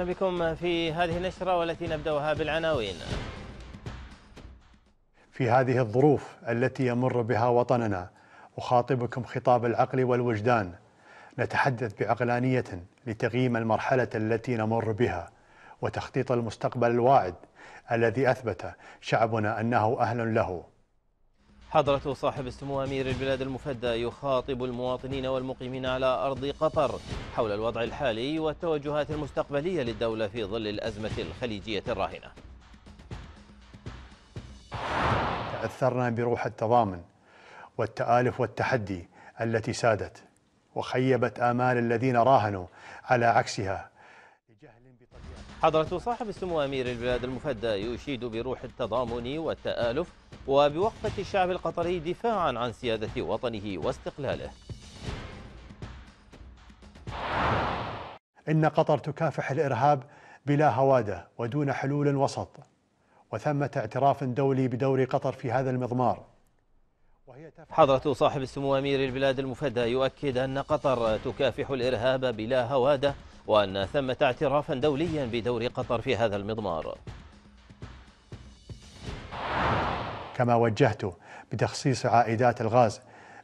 أهلا بكم في هذه النشرة والتي نبدأها بالعناوين في هذه الظروف التي يمر بها وطننا أخاطبكم خطاب العقل والوجدان نتحدث بعقلانية لتقييم المرحلة التي نمر بها وتخطيط المستقبل الواعد الذي أثبت شعبنا أنه أهل له حضرة صاحب السمو أمير البلاد المفدى يخاطب المواطنين والمقيمين على أرض قطر حول الوضع الحالي والتوجهات المستقبلية للدولة في ظل الأزمة الخليجية الراهنة تأثرنا بروح التضامن والتآلف والتحدي التي سادت وخيبت آمال الذين راهنوا على عكسها بطبيعة حضرة صاحب السمو أمير البلاد المفدى يشيد بروح التضامن والتآلف وبوقفة الشعب القطري دفاعا عن سيادة وطنه واستقلاله إن قطر تكافح الإرهاب بلا هوادة ودون حلول وسط وثمة اعتراف دولي بدور قطر في هذا المضمار حضرة صاحب السمو أمير البلاد المفدى يؤكد أن قطر تكافح الإرهاب بلا هوادة وأن ثمة اعترافا دوليا بدور قطر في هذا المضمار كما وجهت بتخصيص عائدات الغاز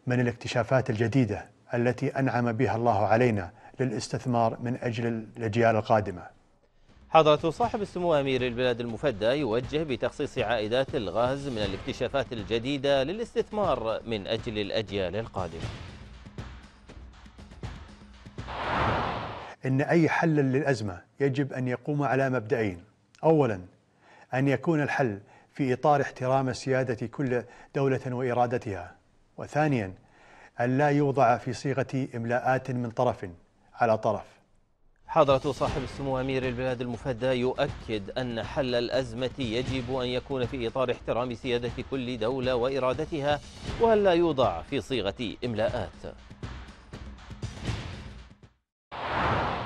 من الاكتشافات الجديدة التي أنعم بها الله علينا للاستثمار من أجل الأجيال القادمة حضرة صاحب السمو أمير البلاد المفدى يوجه بتخصيص عائدات الغاز من الاكتشافات الجديدة للاستثمار من أجل الأجيال القادمة أن أي حل للأزمة يجب أن يقوم على مبدئين أولا أن يكون الحل في إطار احترام سيادة كل دولة وإرادتها وثانيا أن لا يوضع في صيغة إملاءات من طرف على طرف حضرة صاحب السمو أمير البلاد المفدى يؤكد أن حل الأزمة يجب أن يكون في إطار احترام سيادة كل دولة وإرادتها وأن لا يوضع في صيغة إملاءات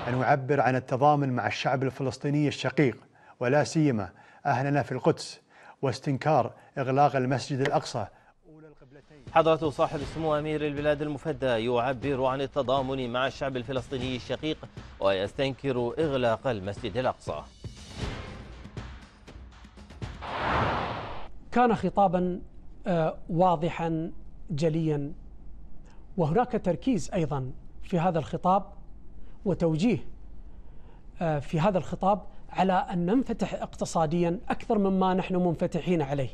أن أعبر عن التضامن مع الشعب الفلسطيني الشقيق ولا سيما أهلنا في القدس واستنكار إغلاق المسجد الأقصى حضرة صاحب السمو أمير البلاد المفدى يعبر عن التضامن مع الشعب الفلسطيني الشقيق ويستنكر إغلاق المسجد الأقصى كان خطابا آه، واضحا جليا وهناك تركيز أيضا في هذا الخطاب وتوجيه آه، في هذا الخطاب على أن ننفتح اقتصاديا أكثر مما نحن منفتحين عليه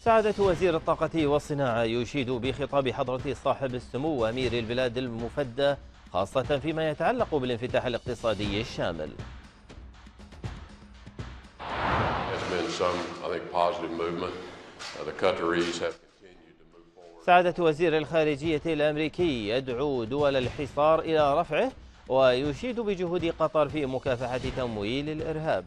سعادة وزير الطاقة والصناعة يشيد بخطاب حضرة صاحب السمو أمير البلاد المفدى خاصة فيما يتعلق بالانفتاح الاقتصادي الشامل There's been some, I think, positive movement. Uh, the Qataris have... سعادة وزير الخارجية الأمريكي يدعو دول الحصار إلى رفعه ويشيد بجهود قطر في مكافحة تمويل الإرهاب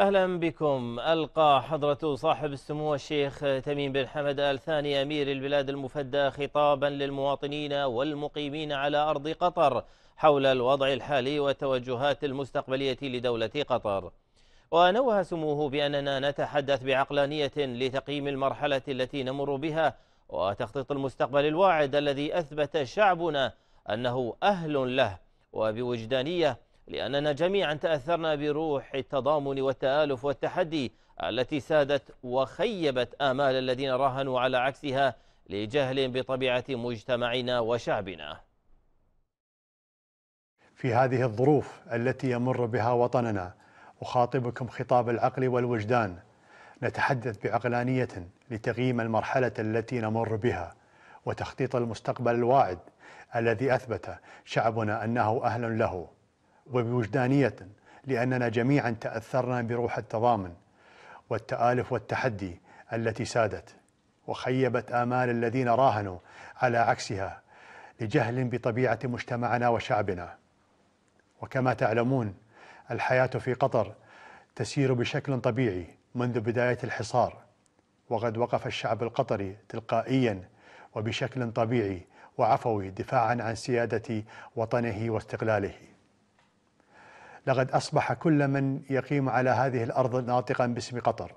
أهلا بكم ألقى حضرة صاحب السمو الشيخ تميم بن حمد آل ثاني أمير البلاد المفدى خطابا للمواطنين والمقيمين على أرض قطر حول الوضع الحالي والتوجهات المستقبلية لدولة قطر ونوه سموه بأننا نتحدث بعقلانية لتقييم المرحلة التي نمر بها وتخطيط المستقبل الواعد الذي أثبت شعبنا أنه أهل له وبوجدانية لأننا جميعا تأثرنا بروح التضامن والتآلف والتحدي التي سادت وخيبت آمال الذين راهنوا على عكسها لجهل بطبيعة مجتمعنا وشعبنا في هذه الظروف التي يمر بها وطننا أخاطبكم خطاب العقل والوجدان نتحدث بعقلانية لتقييم المرحلة التي نمر بها وتخطيط المستقبل الواعد الذي أثبت شعبنا أنه أهل له وبوجدانية لأننا جميعا تأثرنا بروح التضامن والتآلف والتحدي التي سادت وخيبت آمال الذين راهنوا على عكسها لجهل بطبيعة مجتمعنا وشعبنا وكما تعلمون الحياة في قطر تسير بشكل طبيعي منذ بداية الحصار وقد وقف الشعب القطري تلقائيا وبشكل طبيعي وعفوي دفاعا عن سيادة وطنه واستقلاله لقد أصبح كل من يقيم على هذه الأرض ناطقا باسم قطر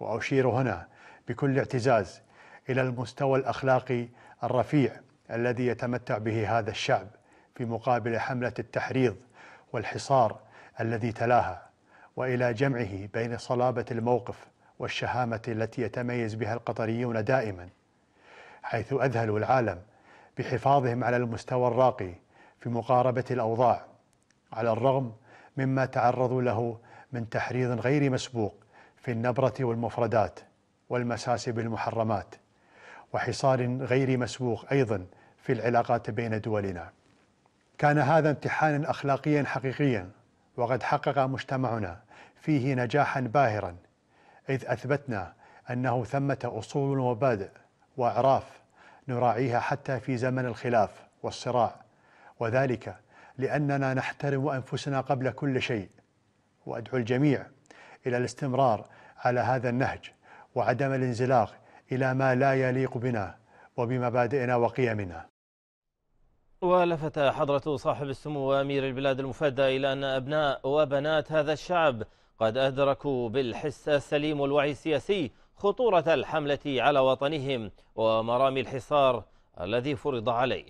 وأشير هنا بكل اعتزاز إلى المستوى الأخلاقي الرفيع الذي يتمتع به هذا الشعب في مقابل حملة التحريض والحصار الذي تلاها والى جمعه بين صلابه الموقف والشهامه التي يتميز بها القطريون دائما حيث اذهلوا العالم بحفاظهم على المستوى الراقي في مقاربه الاوضاع على الرغم مما تعرضوا له من تحريض غير مسبوق في النبرة والمفردات والمساس بالمحرمات وحصار غير مسبوق أيضا في العلاقات بين دولنا كان هذا امتحانا أخلاقيا حقيقيا وقد حقق مجتمعنا فيه نجاحا باهرا إذ أثبتنا أنه ثمة أصول ومبادئ وأعراف نراعيها حتى في زمن الخلاف والصراع وذلك لأننا نحترم أنفسنا قبل كل شيء وأدعو الجميع إلى الاستمرار على هذا النهج وعدم الانزلاق إلى ما لا يليق بنا وبمبادئنا وقيمنا ولفت حضرة صاحب السمو أمير البلاد المفدى إلى أن أبناء وبنات هذا الشعب قد أدركوا بالحس السليم والوعي السياسي خطورة الحملة على وطنهم ومرامي الحصار الذي فرض عليه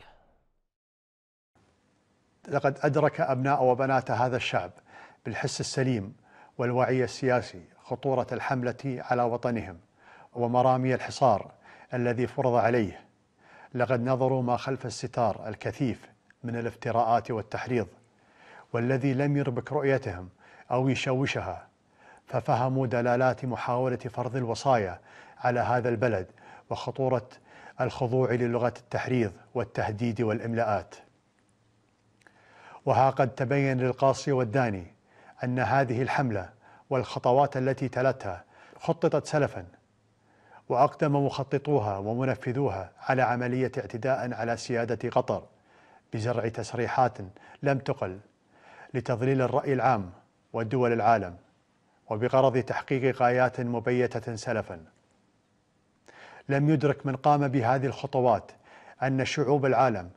لقد أدرك أبناء وبنات هذا الشعب بالحس السليم والوعي السياسي خطورة الحملة على وطنهم ومرامي الحصار الذي فرض عليه لقد نظروا ما خلف الستار الكثيف من الافتراءات والتحريض والذي لم يربك رؤيتهم أو يشوشها ففهموا دلالات محاولة فرض الوصايا على هذا البلد وخطورة الخضوع للغة التحريض والتهديد والإملاءات وها قد تبين للقاصي والداني أن هذه الحملة والخطوات التي تلتها خططت سلفا وأقدم مخططوها ومنفذوها على عملية اعتداء على سيادة قطر بزرع تسريحات لم تقل لتضليل الرأي العام ودول العالم وبغرض تحقيق غايات مبيتة سلفا لم يدرك من قام بهذه الخطوات أن شعوب العالم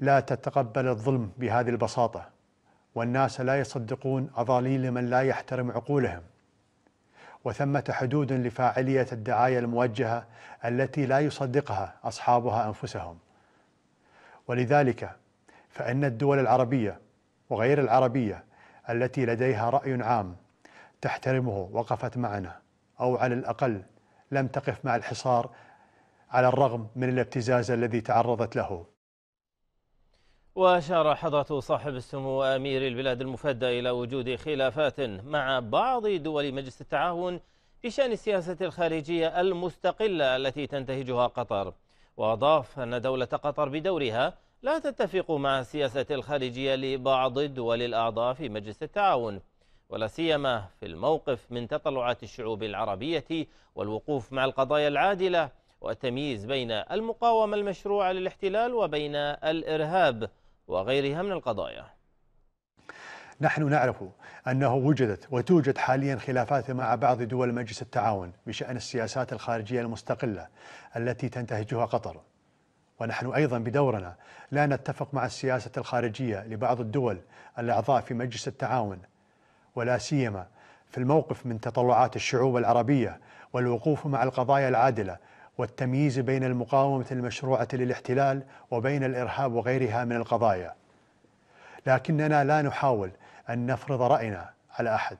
لا تتقبل الظلم بهذه البساطة والناس لا يصدقون أضاليل من لا يحترم عقولهم وثمة حدود لفاعلية الدعاية الموجهة التي لا يصدقها أصحابها أنفسهم ولذلك فإن الدول العربية وغير العربية التي لديها رأي عام تحترمه وقفت معنا أو على الأقل لم تقف مع الحصار على الرغم من الابتزاز الذي تعرضت له وأشار حضرة صاحب السمو أمير البلاد المفدى إلى وجود خلافات مع بعض دول مجلس التعاون بشأن السياسة الخارجية المستقلة التي تنتهجها قطر وأضاف أن دولة قطر بدورها لا تتفق مع السياسة الخارجية لبعض الدول الأعضاء في مجلس التعاون ولا سيما في الموقف من تطلعات الشعوب العربية والوقوف مع القضايا العادلة والتمييز بين المقاومة المشروعة للاحتلال وبين الإرهاب وغيرها من القضايا نحن نعرف أنه وجدت وتوجد حاليا خلافات مع بعض دول مجلس التعاون بشأن السياسات الخارجية المستقلة التي تنتهجها قطر ونحن أيضا بدورنا لا نتفق مع السياسة الخارجية لبعض الدول الأعضاء في مجلس التعاون ولا سيما في الموقف من تطلعات الشعوب العربية والوقوف مع القضايا العادلة والتمييز بين المقاومة المشروعة للاحتلال وبين الإرهاب وغيرها من القضايا لكننا لا نحاول أن نفرض رأينا على أحد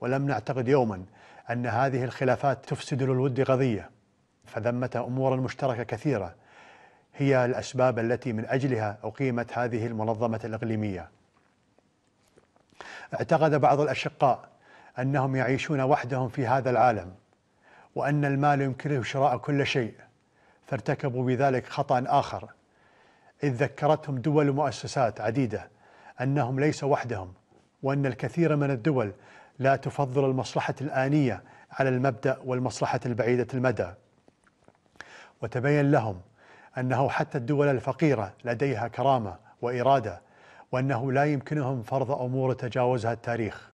ولم نعتقد يوما أن هذه الخلافات تفسد للود قضية فذمة أمور مشتركة كثيرة هي الأسباب التي من أجلها أقيمت هذه المنظمة الإقليمية اعتقد بعض الأشقاء أنهم يعيشون وحدهم في هذا العالم وأن المال يمكنه شراء كل شيء فارتكبوا بذلك خطأ آخر إذ ذكرتهم دول ومؤسسات عديدة أنهم ليس وحدهم وأن الكثير من الدول لا تفضل المصلحة الآنية على المبدأ والمصلحة البعيدة المدى وتبين لهم أنه حتى الدول الفقيرة لديها كرامة وإرادة وأنه لا يمكنهم فرض أمور تجاوزها التاريخ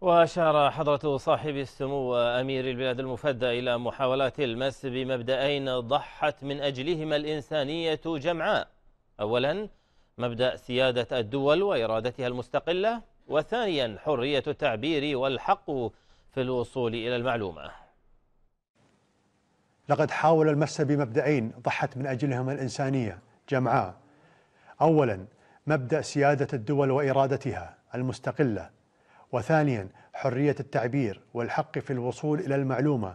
وأشار حضرة صاحب السمو أمير البلاد المفدى إلى محاولات المس بمبدأين ضحت من أجلهما الإنسانية جمعاء أولا مبدأ سيادة الدول وإرادتها المستقلة وثانيا حرية التعبير والحق في الوصول إلى المعلومة لقد حاول المس بمبدأين ضحت من أجلهما الإنسانية جمعاء أولا مبدأ سيادة الدول وإرادتها المستقلة وثانيا حرية التعبير والحق في الوصول إلى المعلومة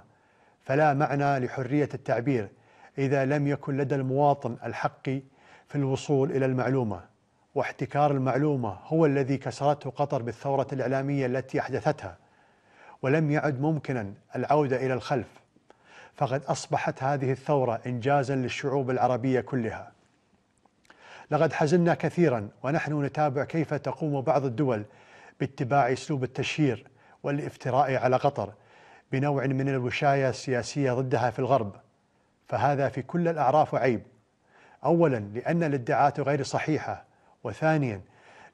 فلا معنى لحرية التعبير إذا لم يكن لدى المواطن الحق في الوصول إلى المعلومة واحتكار المعلومة هو الذي كسرته قطر بالثورة الإعلامية التي أحدثتها ولم يعد ممكنا العودة إلى الخلف فقد أصبحت هذه الثورة إنجازا للشعوب العربية كلها لقد حزنا كثيرا ونحن نتابع كيف تقوم بعض الدول باتباع اسلوب التشهير والافتراء على قطر بنوع من الوشايه السياسيه ضدها في الغرب فهذا في كل الاعراف عيب اولا لان الادعاءات غير صحيحه وثانيا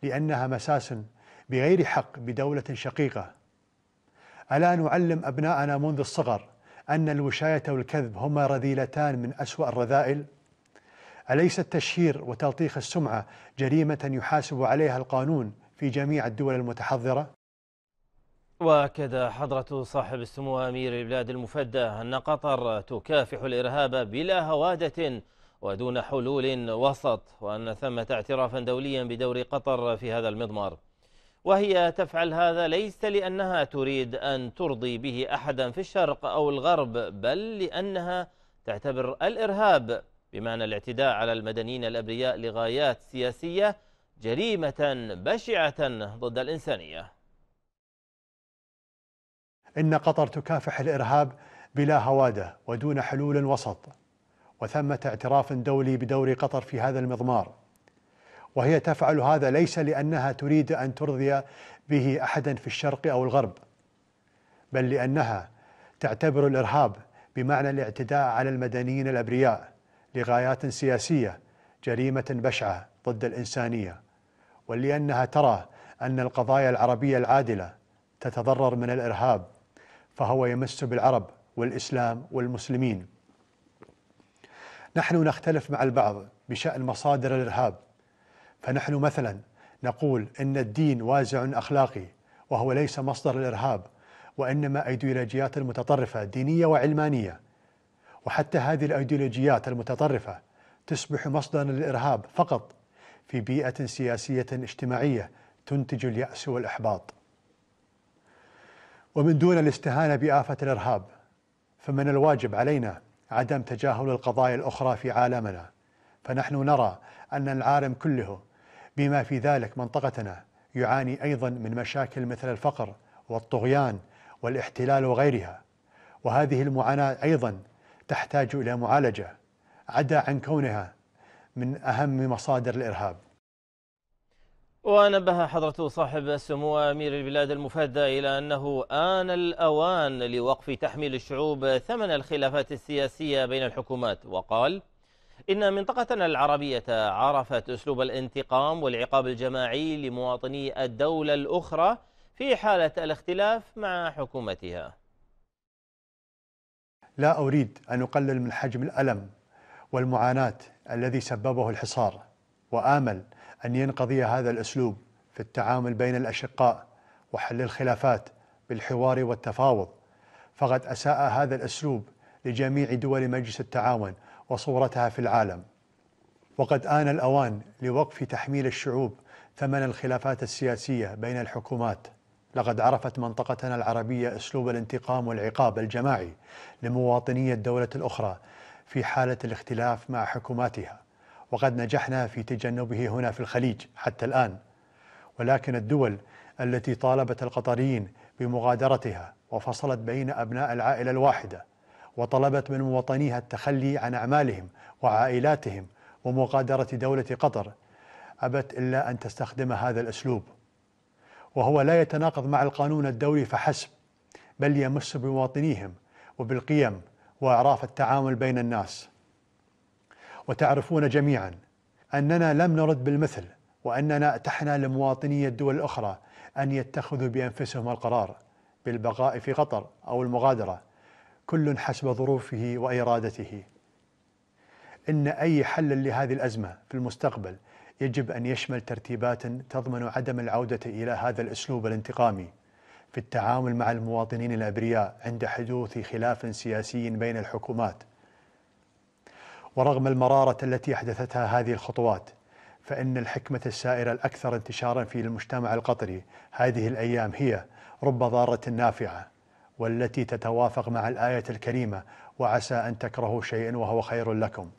لانها مساس بغير حق بدوله شقيقه الا نعلم ابناءنا منذ الصغر ان الوشايه والكذب هما رذيلتان من اسوا الرذائل اليس التشهير وتلطيخ السمعه جريمه يحاسب عليها القانون في جميع الدول المتحضرة وأكد حضرة صاحب السمو أمير البلاد المفدى أن قطر تكافح الإرهاب بلا هوادة ودون حلول وسط وأن ثمة اعترافا دوليا بدور قطر في هذا المضمار وهي تفعل هذا ليس لأنها تريد أن ترضي به أحدا في الشرق أو الغرب بل لأنها تعتبر الإرهاب بمعنى الاعتداء على المدنيين الأبرياء لغايات سياسية جريمة بشعة ضد الإنسانية إن قطر تكافح الإرهاب بلا هوادة ودون حلول وسط وثمة اعتراف دولي بدور قطر في هذا المضمار وهي تفعل هذا ليس لأنها تريد أن ترضي به أحدا في الشرق أو الغرب بل لأنها تعتبر الإرهاب بمعنى الاعتداء على المدنيين الأبرياء لغايات سياسية جريمة بشعة ضد الإنسانية ولأنها ترى أن القضايا العربية العادلة تتضرر من الإرهاب فهو يمس بالعرب والإسلام والمسلمين نحن نختلف مع البعض بشأن مصادر الإرهاب فنحن مثلا نقول إن الدين وازع أخلاقي وهو ليس مصدر الإرهاب وإنما أيديولوجيات متطرفة دينية وعلمانية وحتى هذه الأيديولوجيات المتطرفة تصبح مصدرا للإرهاب فقط في بيئة سياسية اجتماعية تنتج اليأس والإحباط ومن دون الاستهانة بآفة الإرهاب فمن الواجب علينا عدم تجاهل القضايا الأخرى في عالمنا فنحن نرى أن العالم كله بما في ذلك منطقتنا يعاني أيضا من مشاكل مثل الفقر والطغيان والاحتلال وغيرها وهذه المعاناة أيضا تحتاج إلى معالجة عدا عن كونها من أهم مصادر الإرهاب ونبه حضرة صاحب السمو أمير البلاد المفدى إلى أنه آن الأوان لوقف تحميل الشعوب ثمن الخلافات السياسية بين الحكومات وقال إن منطقتنا العربية عرفت أسلوب الانتقام والعقاب الجماعي لمواطني الدولة الأخرى في حالة الاختلاف مع حكومتها لا أريد أن أقلل من حجم الألم والمعاناة الذي سببه الحصار وآمل أن ينقضي هذا الأسلوب في التعامل بين الأشقاء وحل الخلافات بالحوار والتفاوض فقد أساء هذا الأسلوب لجميع دول مجلس التعاون وصورتها في العالم وقد آن الأوان لوقف تحميل الشعوب ثمن الخلافات السياسية بين الحكومات لقد عرفت منطقتنا العربية أسلوب الانتقام والعقاب الجماعي لمواطني الدولة الأخرى في حالة الاختلاف مع حكوماتها وقد نجحنا في تجنبه هنا في الخليج حتى الآن ولكن الدول التي طالبت القطريين بمغادرتها وفصلت بين أبناء العائلة الواحدة وطلبت من مواطنيها التخلي عن أعمالهم وعائلاتهم ومغادرة دولة قطر أبت إلا أن تستخدم هذا الأسلوب وهو لا يتناقض مع القانون الدولي فحسب بل يمس بمواطنيهم وبالقيم واعراف التعامل بين الناس وتعرفون جميعا اننا لم نرد بالمثل واننا اتحنا لمواطني الدول الاخرى ان يتخذوا بانفسهم القرار بالبقاء في قطر او المغادره كل حسب ظروفه وارادته ان اي حل لهذه الازمه في المستقبل يجب ان يشمل ترتيبات تضمن عدم العوده الى هذا الاسلوب الانتقامي في التعامل مع المواطنين الابرياء عند حدوث خلاف سياسي بين الحكومات. ورغم المراره التي احدثتها هذه الخطوات فان الحكمه السائره الاكثر انتشارا في المجتمع القطري هذه الايام هي رب ضاره نافعه والتي تتوافق مع الايه الكريمه وعسى ان تكرهوا شيئا وهو خير لكم.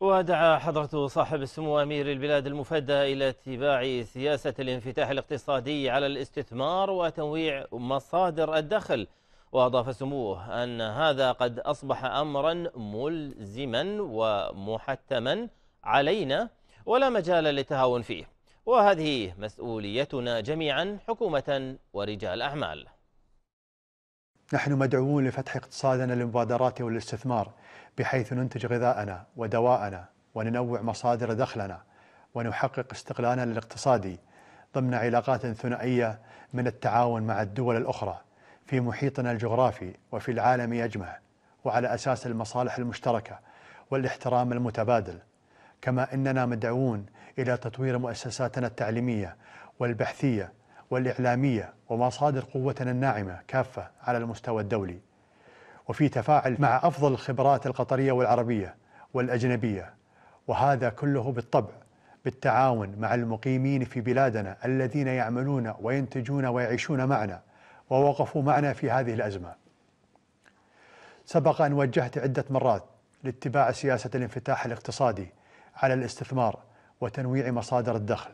ودعا حضرة صاحب السمو أمير البلاد المفدى إلى اتباع سياسة الانفتاح الاقتصادي على الاستثمار وتنويع مصادر الدخل وأضاف سموه أن هذا قد أصبح أمرا ملزما ومحتما علينا ولا مجال للتهاون فيه وهذه مسؤوليتنا جميعا حكومة ورجال أعمال نحن مدعوون لفتح اقتصادنا للمبادرات والاستثمار بحيث ننتج غذاءنا ودواءنا وننوع مصادر دخلنا ونحقق استقلالنا الاقتصادي ضمن علاقات ثنائيه من التعاون مع الدول الاخرى في محيطنا الجغرافي وفي العالم يجمع وعلى اساس المصالح المشتركه والاحترام المتبادل كما اننا مدعوون الى تطوير مؤسساتنا التعليميه والبحثيه والاعلاميه ومصادر قوتنا الناعمه كافه على المستوى الدولي وفي تفاعل مع أفضل الخبرات القطرية والعربية والأجنبية وهذا كله بالطبع بالتعاون مع المقيمين في بلادنا الذين يعملون وينتجون ويعيشون معنا ووقفوا معنا في هذه الأزمة سبق أن وجهت عدة مرات لاتباع سياسة الانفتاح الاقتصادي على الاستثمار وتنويع مصادر الدخل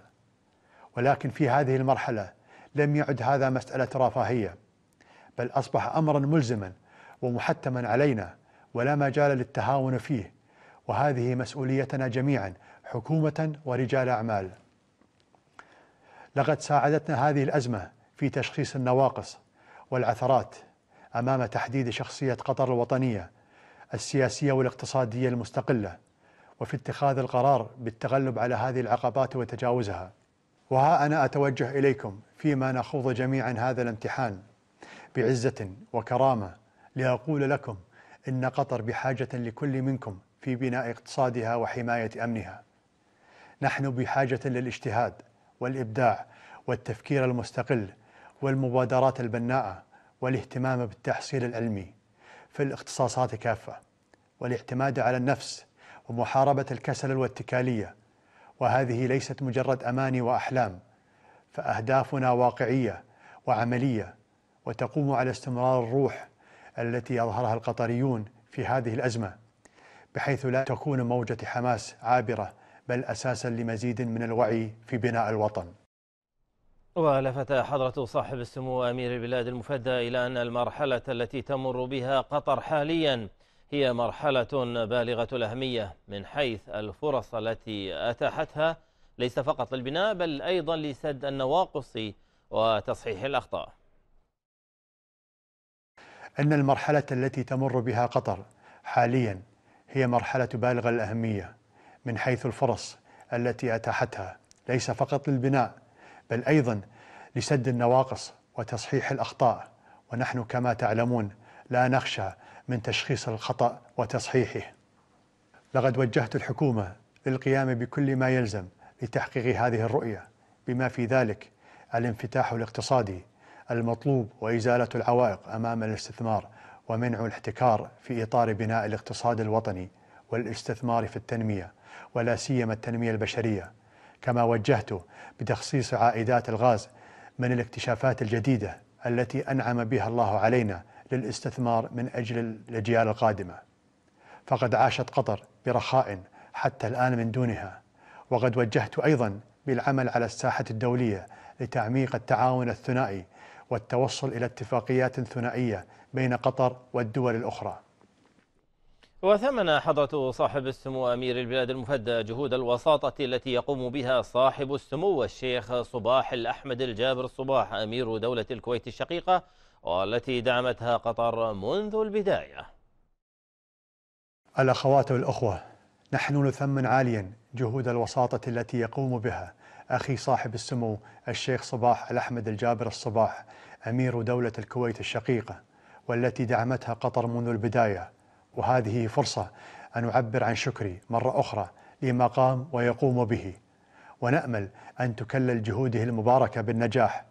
ولكن في هذه المرحلة لم يعد هذا مسألة رفاهية بل أصبح أمرا ملزما ومحتما علينا ولا مجال للتهاون فيه وهذه مسؤوليتنا جميعا حكومه ورجال اعمال. لقد ساعدتنا هذه الازمه في تشخيص النواقص والعثرات امام تحديد شخصيه قطر الوطنيه السياسيه والاقتصاديه المستقله وفي اتخاذ القرار بالتغلب على هذه العقبات وتجاوزها. وها انا اتوجه اليكم فيما نخوض جميعا هذا الامتحان بعزه وكرامه لأقول لكم إن قطر بحاجة لكل منكم في بناء اقتصادها وحماية أمنها. نحن بحاجة للاجتهاد والإبداع والتفكير المستقل والمبادرات البناءة والاهتمام بالتحصيل العلمي في الاختصاصات كافة والاعتماد على النفس ومحاربة الكسل والاتكالية وهذه ليست مجرد أماني وأحلام فأهدافنا واقعية وعملية وتقوم على استمرار الروح التي أظهرها القطريون في هذه الأزمة بحيث لا تكون موجة حماس عابرة بل أساسا لمزيد من الوعي في بناء الوطن ولفت حضرة صاحب السمو أمير البلاد المفدى إلى أن المرحلة التي تمر بها قطر حاليا هي مرحلة بالغة الأهمية من حيث الفرص التي أتاحتها ليس فقط للبناء بل أيضا لسد النواقص وتصحيح الأخطاء أن المرحلة التي تمر بها قطر حاليا هي مرحلة بالغ الأهمية من حيث الفرص التي أتاحتها ليس فقط للبناء بل أيضا لسد النواقص وتصحيح الأخطاء ونحن كما تعلمون لا نخشى من تشخيص الخطأ وتصحيحه لقد وجهت الحكومة للقيام بكل ما يلزم لتحقيق هذه الرؤية بما في ذلك الانفتاح الاقتصادي المطلوب وإزالة العوائق أمام الاستثمار ومنع الاحتكار في إطار بناء الاقتصاد الوطني والاستثمار في التنمية ولا سيما التنمية البشرية كما وجهت بتخصيص عائدات الغاز من الاكتشافات الجديدة التي أنعم بها الله علينا للاستثمار من أجل الأجيال القادمة فقد عاشت قطر برخاء حتى الآن من دونها وقد وجهت أيضا بالعمل على الساحة الدولية لتعميق التعاون الثنائي والتوصل إلى اتفاقيات ثنائية بين قطر والدول الأخرى وثمن حضرة صاحب السمو أمير البلاد المفدى جهود الوساطة التي يقوم بها صاحب السمو الشيخ صباح الأحمد الجابر صباح أمير دولة الكويت الشقيقة والتي دعمتها قطر منذ البداية الأخوات والأخوة نحن نثمن عاليا جهود الوساطة التي يقوم بها أخي صاحب السمو الشيخ صباح الأحمد الجابر الصباح أمير دولة الكويت الشقيقة والتي دعمتها قطر منذ البداية وهذه فرصة أن أعبر عن شكري مرة أخرى لما قام ويقوم به ونأمل أن تكلل جهوده المباركة بالنجاح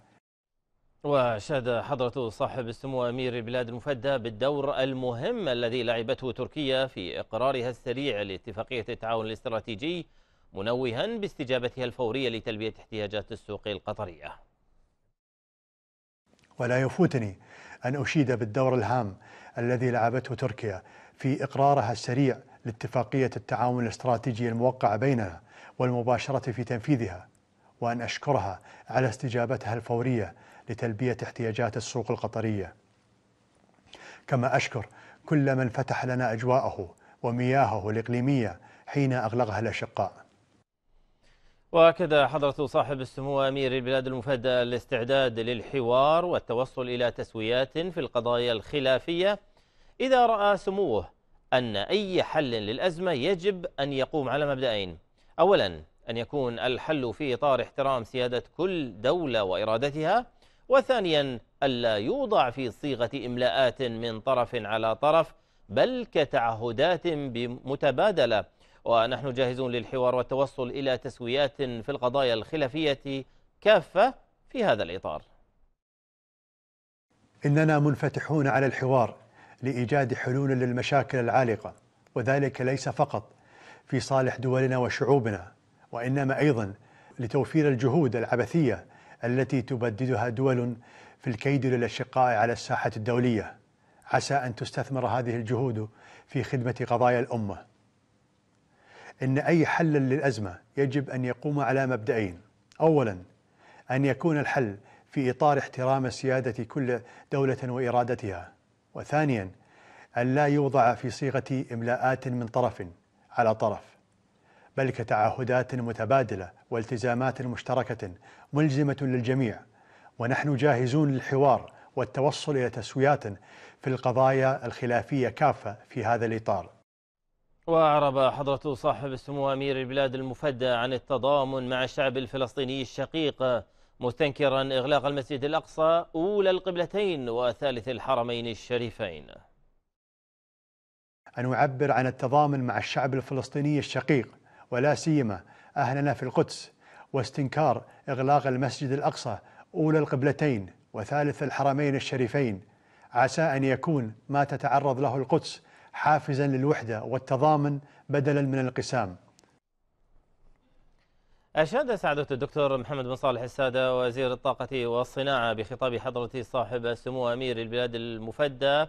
وشهد حضرة صاحب السمو أمير البلاد المفدى بالدور المهم الذي لعبته تركيا في إقرارها السريع لاتفاقية التعاون الاستراتيجي منوها باستجابتها الفورية لتلبية احتياجات السوق القطرية ولا يفوتني أن أشيد بالدور الهام الذي لعبته تركيا في إقرارها السريع لاتفاقية التعاون الاستراتيجي الموقع بيننا والمباشرة في تنفيذها وأن أشكرها على استجابتها الفورية لتلبية احتياجات السوق القطرية كما أشكر كل من فتح لنا أجواءه ومياهه الإقليمية حين أغلقها الأشقاء وأكد حضرة صاحب السمو أمير البلاد المفدى الاستعداد للحوار والتوصل إلى تسويات في القضايا الخلافية إذا رأى سموه أن أي حل للأزمة يجب أن يقوم على مبدأين أولا أن يكون الحل في إطار احترام سيادة كل دولة وإرادتها وثانيا ألا يوضع في صيغة إملاءات من طرف على طرف بل كتعهدات متبادلة ونحن جاهزون للحوار والتوصل إلى تسويات في القضايا الخلافية كافة في هذا الإطار إننا منفتحون على الحوار لإيجاد حلول للمشاكل العالقة وذلك ليس فقط في صالح دولنا وشعوبنا وإنما أيضا لتوفير الجهود العبثية التي تبددها دول في الكيد للأشقاء على الساحة الدولية عسى أن تستثمر هذه الجهود في خدمة قضايا الأمة أن أي حل للأزمة يجب أن يقوم على مبدئين أولا أن يكون الحل في إطار احترام سيادة كل دولة وإرادتها وثانيا أن لا يوضع في صيغة إملاءات من طرف على طرف بل كتعهدات متبادلة والتزامات مشتركة ملزمة للجميع ونحن جاهزون للحوار والتوصل إلى تسويات في القضايا الخلافية كافة في هذا الإطار وأعرب حضرة صاحب السمو أمير البلاد المفدى عن التضامن مع الشعب الفلسطيني الشقيق مستنكرا إغلاق المسجد الأقصى أولى القبلتين وثالث الحرمين الشريفين أن أعبر عن التضامن مع الشعب الفلسطيني الشقيق ولا سيما أهلنا في القدس واستنكار إغلاق المسجد الأقصى أولى القبلتين وثالث الحرمين الشريفين عسى أن يكون ما تتعرض له القدس حافزا للوحدة والتضامن بدلا من الانقسام أشاد سعادة الدكتور محمد بن صالح السادة وزير الطاقة والصناعة بخطاب حضرة صاحب سمو أمير البلاد المفدى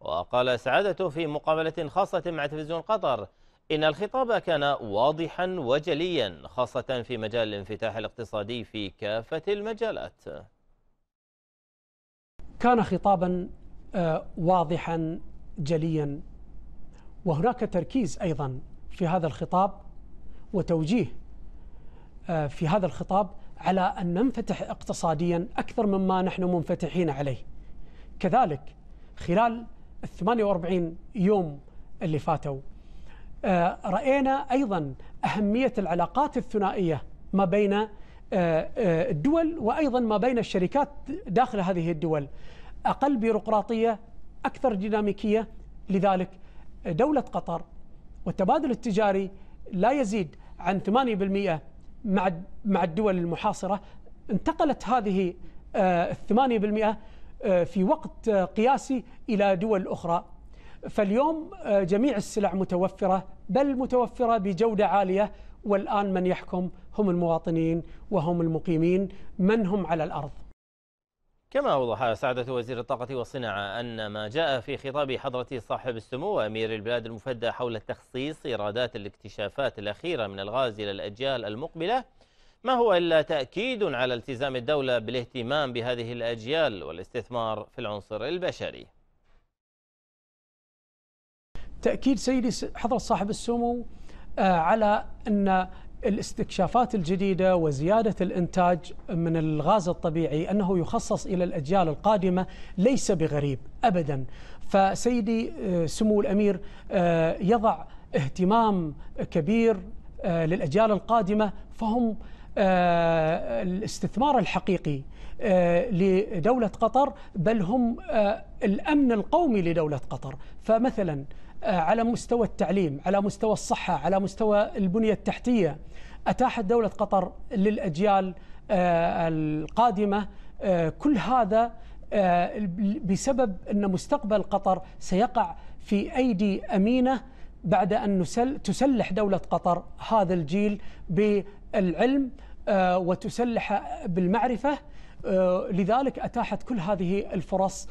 وقال سعادته في مقابلة خاصة مع تلفزيون قطر إن الخطاب كان واضحا وجليا خاصة في مجال الانفتاح الاقتصادي في كافة المجالات كان خطابا آه، واضحا جليا وهناك تركيز أيضا في هذا الخطاب وتوجيه آه، في هذا الخطاب على أن ننفتح اقتصاديا أكثر مما نحن منفتحين عليه كذلك خلال ال 48 يوم اللي فاتوا آه، رأينا أيضا أهمية العلاقات الثنائية ما بين آه، الدول وأيضا ما بين الشركات داخل هذه الدول أقل بيروقراطية أكثر ديناميكية لذلك دولة قطر والتبادل التجاري لا يزيد عن 8% مع مع الدول المحاصرة انتقلت هذه آه، الثمانية 8% آه، في وقت آه، قياسي إلى دول أخرى فاليوم جميع السلع متوفرة بل متوفرة بجودة عالية والآن من يحكم هم المواطنين وهم المقيمين من هم على الأرض كما أوضح سعادة وزير الطاقة والصناعة أن ما جاء في خطاب حضرة صاحب السمو أمير البلاد المفدى حول تخصيص إيرادات الاكتشافات الأخيرة من الغاز إلى الأجيال المقبلة ما هو إلا تأكيد على التزام الدولة بالاهتمام بهذه الأجيال والاستثمار في العنصر البشري تأكيد سيدي حضرة صاحب السمو آه، على أن الاستكشافات الجديدة وزيادة الإنتاج من الغاز الطبيعي أنه يخصص إلى الأجيال القادمة ليس بغريب أبدا فسيدي آه، سمو الأمير آه، يضع اهتمام كبير آه، للأجيال القادمة فهم الاستثمار الحقيقي لدولة قطر بل هم الأمن القومي لدولة قطر فمثلا على مستوى التعليم على مستوى الصحة على مستوى البنية التحتية أتاحت دولة قطر للأجيال آه، القادمة آه، كل هذا آه، بسبب أن مستقبل قطر سيقع في أيدي أمينة بعد أن تسلح دولة قطر هذا الجيل بالعلم وتسلح بالمعرفة لذلك أتاحت كل هذه الفرص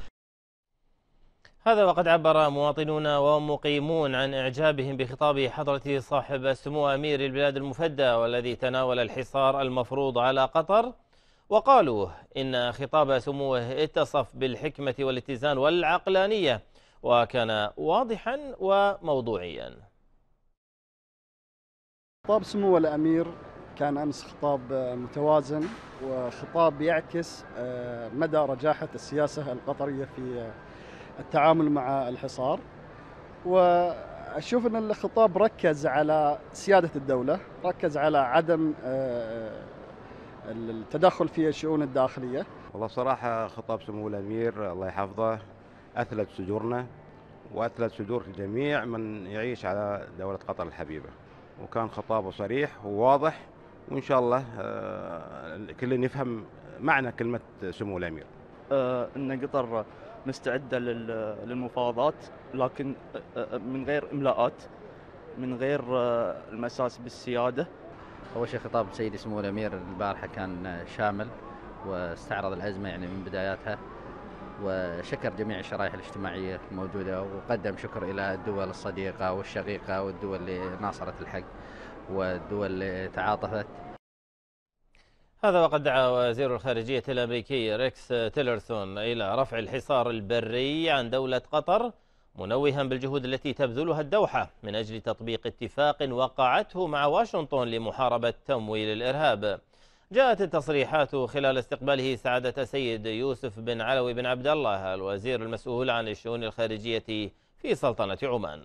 هذا وقد عبر مواطنون ومقيمون عن إعجابهم بخطاب حضرة صاحب السمو أمير البلاد المفدى والذي تناول الحصار المفروض على قطر وقالوا إن خطاب سموه اتصف بالحكمة والاتزان والعقلانية وكان واضحا وموضوعيا خطاب سمو الأمير كان أمس خطاب متوازن وخطاب يعكس آه، مدى رجاحة السياسة القطرية في التعامل مع الحصار واشوف ان الخطاب ركز على سياده الدوله ركز على عدم آه، آه، التدخل في الشؤون الداخليه والله صراحه خطاب سمو الامير الله يحفظه اثلت صدورنا واثلت صدور جميع من يعيش على دوله قطر الحبيبه وكان خطابه صريح وواضح وان شاء الله آه، كلنا يفهم معنى كلمه سمو الامير آه، ان قطر مستعده للمفاوضات لكن آه، آه، من غير املاءات من غير المساس بالسياده اول شيء خطاب سيدي سمو الامير البارحه كان شامل واستعرض الازمه يعني من بداياتها وشكر جميع الشرائح الاجتماعيه الموجوده وقدم شكر الى الدول الصديقه والشقيقه والدول اللي ناصرت الحق والدول اللي تعاطفت هذا وقد دعا وزير الخارجية الأمريكي ريكس تيلرسون إلى رفع الحصار البري عن دولة قطر منوها بالجهود التي تبذلها الدوحة من أجل تطبيق اتفاق وقعته مع واشنطن لمحاربة تمويل الإرهاب جاءت التصريحات خلال استقباله سعادة سيد يوسف بن علوي بن عبد الله الوزير المسؤول عن الشؤون الخارجية في سلطنة عمان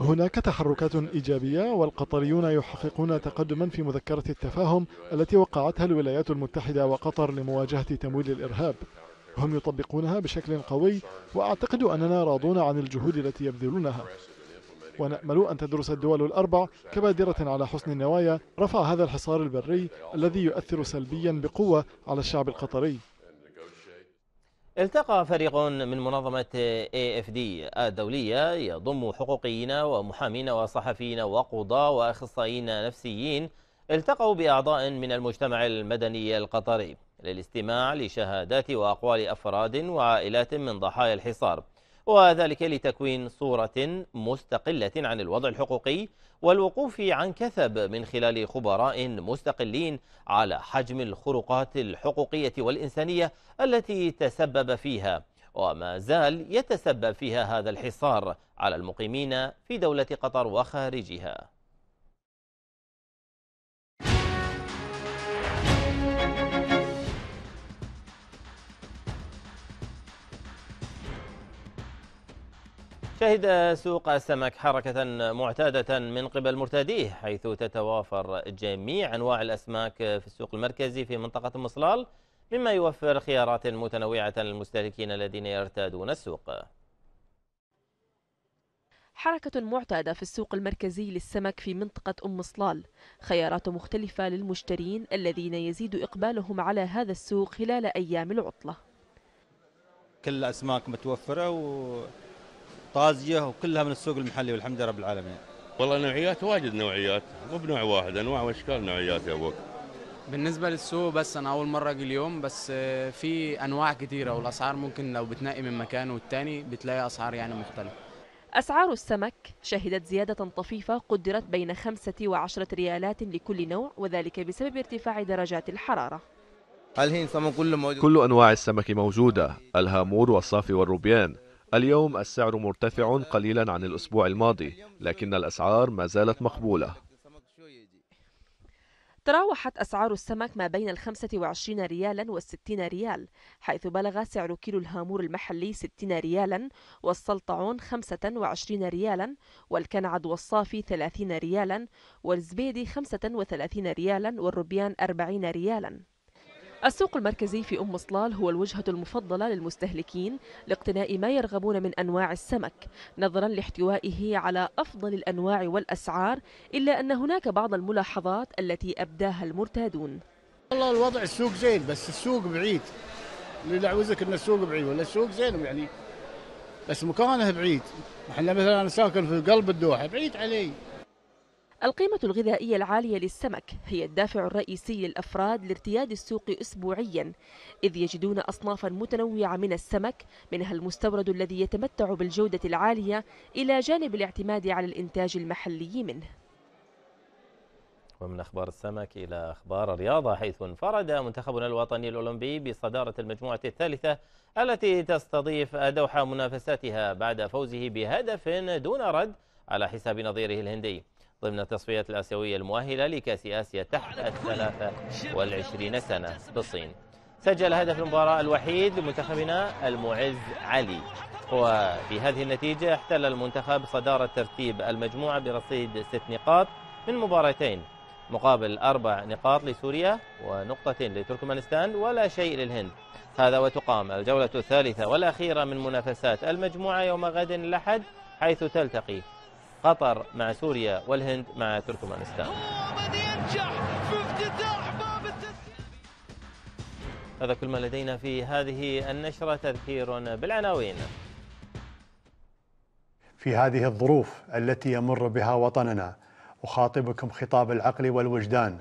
هناك تحركات إيجابية والقطريون يحققون تقدما في مذكرة التفاهم التي وقعتها الولايات المتحدة وقطر لمواجهة تمويل الإرهاب هم يطبقونها بشكل قوي وأعتقد أننا راضون عن الجهود التي يبذلونها ونأمل أن تدرس الدول الأربع كبادرة على حسن النوايا رفع هذا الحصار البري الذي يؤثر سلبيا بقوة على الشعب القطري التقى فريق من منظمة AFD الدولية يضم حقوقيين ومحامين وصحفيين وقضاة وأخصائيين نفسيين التقوا بأعضاء من المجتمع المدني القطري للاستماع لشهادات وأقوال أفراد وعائلات من ضحايا الحصار وذلك لتكوين صورة مستقلة عن الوضع الحقوقي والوقوف عن كثب من خلال خبراء مستقلين على حجم الخروقات الحقوقية والإنسانية التي تسبب فيها وما زال يتسبب فيها هذا الحصار على المقيمين في دولة قطر وخارجها شهد سوق السمك حركة معتادة من قبل مرتاديه حيث تتوافر جميع أنواع الأسماك في السوق المركزي في منطقة مصلال مما يوفر خيارات متنوعة للمستهلكين الذين يرتادون السوق حركة معتادة في السوق المركزي للسمك في منطقة أم صلال خيارات مختلفة للمشترين الذين يزيد إقبالهم على هذا السوق خلال أيام العطلة كل الأسماك متوفرة و طازيه وكلها من السوق المحلي والحمد لله رب العالمين. والله نوعيات واجد نوعيات مو بنوع واحد انواع واشكال نوعيات يا ابوك. بالنسبة للسوق بس أنا أول مرة أجي اليوم بس آه، في أنواع كثيره والأسعار ممكن لو بتنقي من مكان والتاني بتلاقي أسعار يعني مختلفة أسعار السمك شهدت زيادة طفيفة قدرت بين خمسة وعشرة ريالات لكل نوع وذلك بسبب ارتفاع درجات الحرارة كل أنواع السمك موجودة الهامور والصافي والروبيان اليوم السعر مرتفع قليلا عن الأسبوع الماضي لكن الأسعار ما زالت مقبولة تراوحت أسعار السمك ما بين ال 25 ريالا وال 60 ريال حيث بلغ سعر كيلو الهامور المحلي 60 ريالا والسلطعون 25 ريالا والكنعد والصافي 30 ريالا والزبيدي 35 ريالا والربيان 40 ريالا السوق المركزي في أم صلال هو الوجهة المفضلة للمستهلكين لاقتناء ما يرغبون من أنواع السمك نظرا لاحتوائه على أفضل الأنواع والأسعار إلا أن هناك بعض الملاحظات التي أبداها المرتادون والله الوضع السوق زين بس السوق بعيد اللي يعوزك أن السوق بعيد ولا السوق زين يعني بس مكانه بعيد احنا مثلا أنا ساكن في قلب الدوحة بعيد علي القيمة الغذائية العالية للسمك هي الدافع الرئيسي للأفراد لارتياد السوق أسبوعيا إذ يجدون أصنافا متنوعة من السمك منها المستورد الذي يتمتع بالجودة العالية إلى جانب الاعتماد على الإنتاج المحلي منه ومن أخبار السمك إلى أخبار الرياضة حيث انفرد منتخبنا الوطني الأولمبي بصدارة المجموعة الثالثة التي تستضيف دوحة منافساتها بعد فوزه بهدف دون رد على حساب نظيره الهندي ضمن التصفيات الآسيوية المؤهلة لكأس آسيا تحت الثلاثة والعشرين سنة في الصين سجل هدف المباراة الوحيد لمنتخبنا المعز علي وبهذه النتيجة احتل المنتخب صدارة ترتيب المجموعة برصيد ست نقاط من مباراتين مقابل أربع نقاط لسوريا ونقطتين لتركمانستان ولا شيء للهند هذا وتقام الجولة الثالثة والأخيرة من منافسات المجموعة يوم غد الأحد حيث تلتقي قطر مع سوريا والهند مع تركمانستان هذا كل ما لدينا في هذه النشرة تذكير بالعناوين في هذه الظروف التي يمر بها وطننا أخاطبكم خطاب العقل والوجدان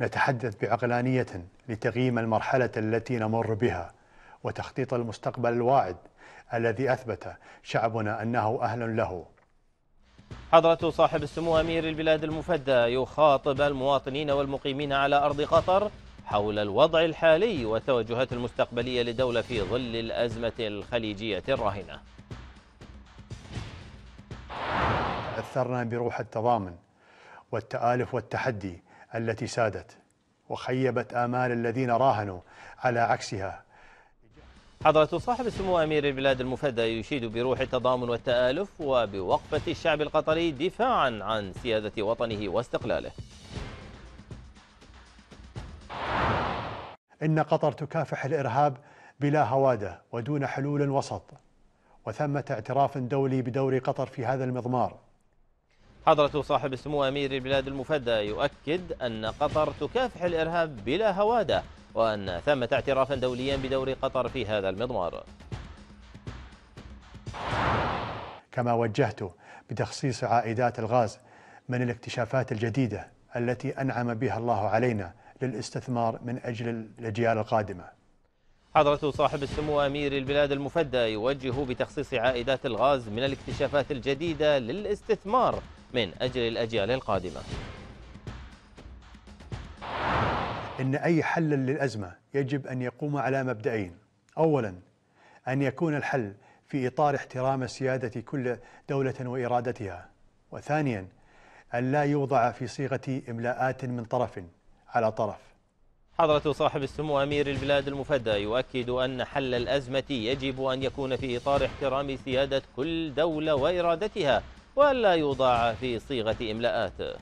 نتحدث بعقلانية لتقييم المرحلة التي نمر بها وتخطيط المستقبل الواعد الذي أثبت شعبنا أنه أهل له حضرة صاحب السمو أمير البلاد المفدى يخاطب المواطنين والمقيمين على أرض قطر حول الوضع الحالي والتوجهات المستقبلية للدولة في ظل الأزمة الخليجية الراهنة أثرنا بروح التضامن والتآلف والتحدي التي سادت وخيبت آمال الذين راهنوا على عكسها حضرة صاحب السمو أمير البلاد المفدى يشيد بروح التضامن والتآلف وبوقفة الشعب القطري دفاعا عن سيادة وطنه واستقلاله إن قطر تكافح الإرهاب بلا هوادة ودون حلول وسط وثمة اعتراف دولي بدور قطر في هذا المضمار حضرة صاحب السمو أمير البلاد المفدى يؤكد أن قطر تكافح الإرهاب بلا هوادة وأن ثمة اعترافا دوليا بدور قطر في هذا المضمار كما وجهت بتخصيص عائدات الغاز من الاكتشافات الجديدة التي أنعم بها الله علينا للاستثمار من أجل الأجيال القادمة حضرة صاحب السمو أمير البلاد المفدى يوجه بتخصيص عائدات الغاز من الاكتشافات الجديدة للاستثمار من أجل الأجيال القادمة ان اي حل للازمه يجب ان يقوم على مبدئين اولا ان يكون الحل في اطار احترام سياده كل دوله وارادتها وثانيا ان لا يوضع في صيغه املاءات من طرف على طرف حضرة صاحب السمو أمير البلاد المفدى يؤكد أن حل الأزمة يجب أن يكون في إطار احترام سيادة كل دولة وإرادتها وألا يوضع في صيغة إملاءات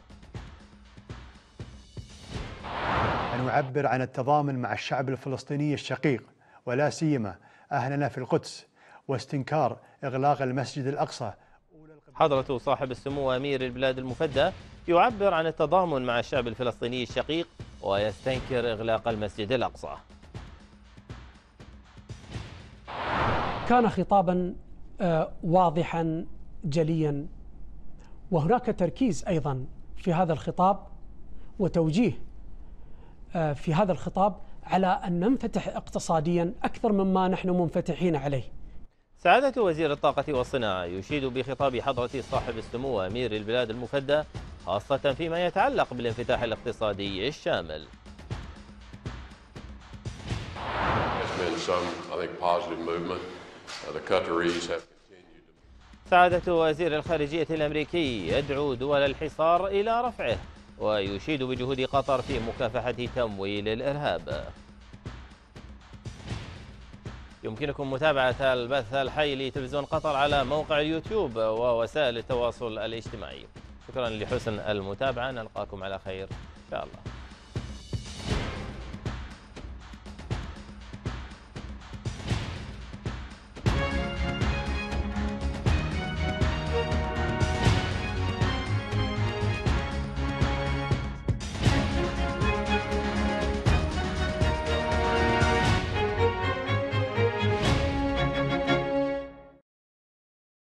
يعبر عن التضامن مع الشعب الفلسطيني الشقيق ولا سيما أهلنا في القدس واستنكار إغلاق المسجد الأقصى حضرة صاحب السمو أمير البلاد المفدى يعبر عن التضامن مع الشعب الفلسطيني الشقيق ويستنكر إغلاق المسجد الأقصى كان خطابا آه، واضحا جليا وهناك تركيز أيضا في هذا الخطاب وتوجيه آه، في هذا الخطاب على أن ننفتح اقتصاديا أكثر مما نحن منفتحين عليه سعادة وزير الطاقة والصناعة يشيد بخطاب حضرة صاحب السمو أمير البلاد المفدى خاصة فيما يتعلق بالانفتاح الاقتصادي الشامل uh, سعادة وزير الخارجية الأمريكي يدعو دول الحصار إلى رفعه ويشيد بجهود قطر في مكافحة تمويل الإرهاب يمكنكم متابعة البث الحي لتلفزيون قطر على موقع اليوتيوب ووسائل التواصل الاجتماعي شكرا لحسن المتابعة نلقاكم على خير إن شاء الله